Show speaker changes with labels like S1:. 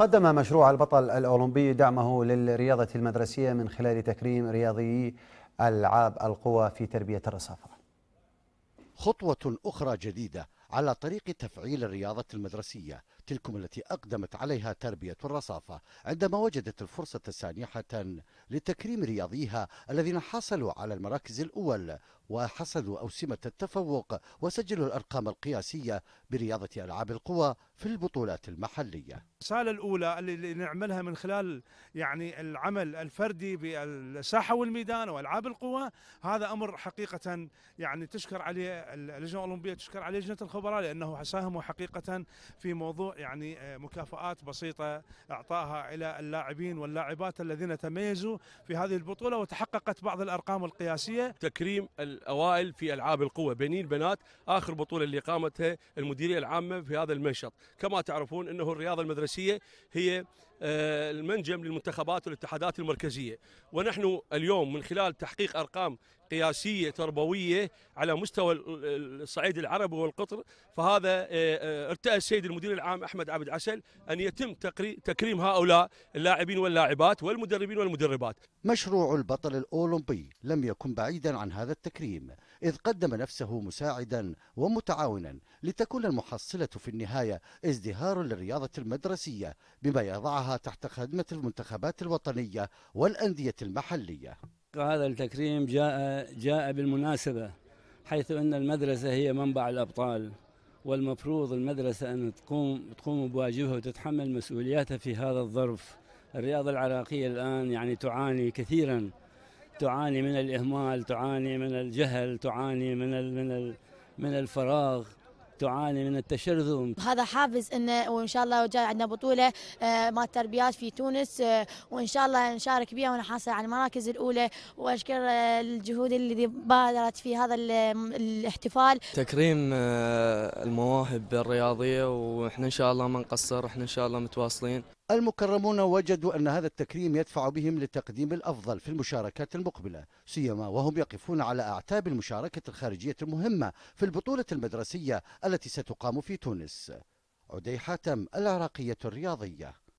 S1: قدم مشروع البطل الأولمبي دعمه للرياضة المدرسية من خلال تكريم رياضي ألعاب القوى في تربية الرصافة خطوة أخرى جديدة على طريق تفعيل الرياضة المدرسية تلكم التي أقدمت عليها تربية الرصافة عندما وجدت الفرصة سانحة لتكريم رياضيها الذين حصلوا على المراكز الأول وحصدوا أوسمة التفوق وسجلوا الأرقام القياسية برياضة ألعاب القوى في البطولات المحلية
S2: الرسالة الأولى اللي نعملها من خلال يعني العمل الفردي بالساحة والميدان وألعاب القوى هذا أمر حقيقة يعني تشكر عليه اللجنة الأولمبية تشكر عليه لجنة الخبراء لأنه ساهموا حقيقة في موضوع يعني آه، مكافآت بسيطة إعطاها إلى اللاعبين واللاعبات الذين تميزوا في هذه البطولة وتحققت بعض الأرقام القياسية
S3: تكريم الأوائل في ألعاب القوة بنين بنات آخر بطولة اللي قامتها المديرية العامة في هذا المنشط كما تعرفون أنه الرياضة المدرسية هي آه، المنجم للمنتخبات والاتحادات المركزية ونحن اليوم من خلال تحقيق أرقام قياسية تربوية على مستوى الصعيد العربي والقطر فهذا آه، آه، ارتأى السيد المدير العام أحمد عبد عسل أن يتم تكريم هؤلاء اللاعبين واللاعبات والمدربين والمدربات
S1: مشروع البطل الأولمبي لم يكن بعيدا عن هذا التكريم إذ قدم نفسه مساعدا ومتعاونا لتكون المحصلة في النهاية ازدهار للرياضة المدرسية بما يضعها تحت خدمة المنتخبات الوطنية والأندية المحلية
S4: هذا التكريم جاء جاء بالمناسبة حيث أن المدرسة هي منبع الأبطال والمفروض المدرسة أن تقوم تقوم بواجبها وتتحمل مسؤولياتها في هذا الظرف الرياضة العراقية الآن يعني تعاني كثيرا تعاني من الإهمال تعاني من الجهل تعاني من من من الفراغ تعاني من التشرذم
S5: هذا حافز انه وان شاء الله جاي عندنا بطوله آه، مال تربيات في تونس آه، وان شاء الله نشارك بها ونحصل على المراكز الاولى واشكر آه، الجهود اللي بادرت في هذا الاحتفال
S4: تكريم المواهب الرياضيه واحنا ان شاء الله ما نقصر احنا ان شاء الله متواصلين
S1: المكرمون وجدوا أن هذا التكريم يدفع بهم لتقديم الأفضل في المشاركات المقبلة سيما وهم يقفون على أعتاب المشاركة الخارجية المهمة في البطولة المدرسية التي ستقام في تونس عدي حاتم العراقية الرياضية